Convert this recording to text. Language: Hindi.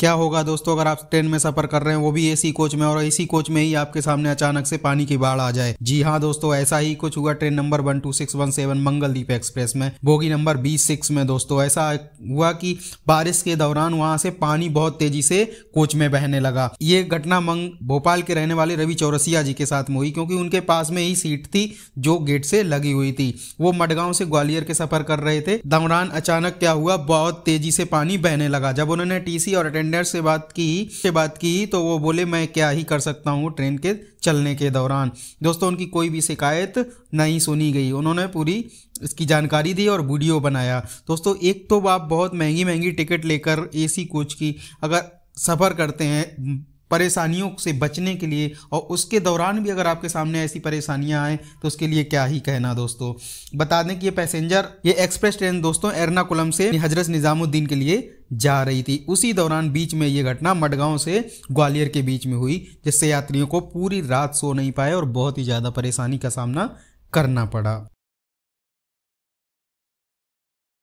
क्या होगा दोस्तों अगर आप ट्रेन में सफर कर रहे हैं वो भी एसी कोच में और एसी कोच में ही आपके सामने अचानक से पानी की बाढ़ आ जाए जी हाँ दोस्तों ऐसा ही कुछ हुआ train number one two six one seven Mangaldeep express में बोगी नंबर बीस सिक्स में दोस्तों ऐसा हुआ कि बारिश के दौरान वहां से पानी बहुत तेजी से कोच में बहने लगा ये घटना मंग भोपाल के रहने वाले रवि चौरसिया जी के साथ में हुई क्योंकि उनके पास में ही सीट थी जो गेट से लगी हुई थी वो मडगांव से ग्वालियर के सफर कर रहे थे दौरान अचानक क्या हुआ बहुत तेजी से पानी बहने लगा जब उन्होंने टीसी और अटेंड अटेंडर से बात की से बात की तो वो बोले मैं क्या ही कर सकता हूँ ट्रेन के चलने के दौरान दोस्तों उनकी कोई भी शिकायत नहीं सुनी गई उन्होंने पूरी इसकी जानकारी दी और वीडियो बनाया दोस्तों एक तो आप बहुत महंगी महंगी टिकट लेकर सी कोच की अगर सफ़र करते हैं परेशानियों से बचने के लिए और उसके दौरान भी अगर आपके सामने ऐसी परेशानियां आएँ तो उसके लिए क्या ही कहना दोस्तों बता दें कि ये पैसेंजर ये एक्सप्रेस ट्रेन दोस्तों एर्नाकुलम से हजरत निज़ामुद्दीन के लिए जा रही थी उसी दौरान बीच में ये घटना मडगांव से ग्वालियर के बीच में हुई जिससे यात्रियों को पूरी रात सो नहीं पाए और बहुत ही ज़्यादा परेशानी का सामना करना पड़ा